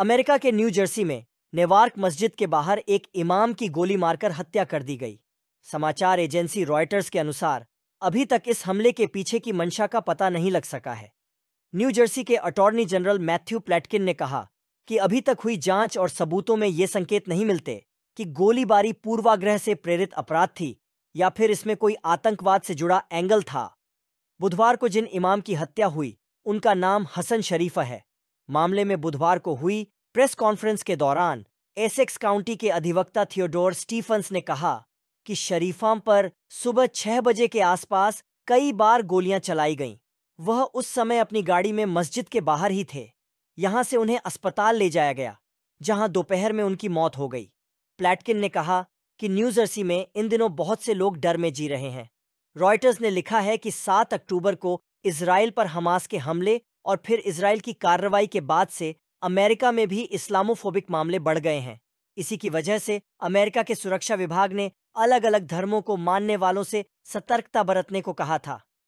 America के new Jersey में Newark मस्जिद के बाहर एक इमाम की गोली मारकर हत्या कर दी गई समाचार एजेंसी रॉयटर्स के अनुसार अभी तक इस हमले के पीछे की मंशा का पता नहीं लग सका है न्यू जर्सी के अटॉर्नी जनरल मैथ्यू प्लेटकिन ने कहा कि अभी तक हुई जांच और सबूतों में ये संकेत नहीं मिलते कि गोलीबारी पूर्वाग्रह से प्रेरित अपराध थी या फिर इसमें कोई आतंकवाद से जुड़ा एंगल था बुधवार को जिन इमाम की हत्या हुई उनका नाम हसन शरीफा है मामले में बुधवार को हुई प्रेस कॉन्फ्रेंस के दौरान एसेक्स काउंटी के अधिवक्ता थियोडोर स्टीफंस ने कहा कि शरीफाम पर सुबह छह बजे के आसपास कई बार गोलियां चलाई गईं। वह उस समय अपनी गाड़ी में मस्जिद के बाहर ही थे यहां से उन्हें अस्पताल ले जाया गया जहां दोपहर में उनकी मौत हो गई प्लैटकिन ने कहा कि न्यूजर्सी में इन दिनों बहुत से लोग डर में जी रहे हैं रॉयटर्स ने लिखा है कि 7 अक्टूबर को इसराइल पर हमास के हमले और फिर इसराइल की कार्रवाई के बाद से अमेरिका में भी इस्लामोफोबिक मामले बढ़ गए हैं इसी की वजह से अमेरिका के सुरक्षा विभाग ने अलग अलग धर्मों को मानने वालों से सतर्कता बरतने को कहा था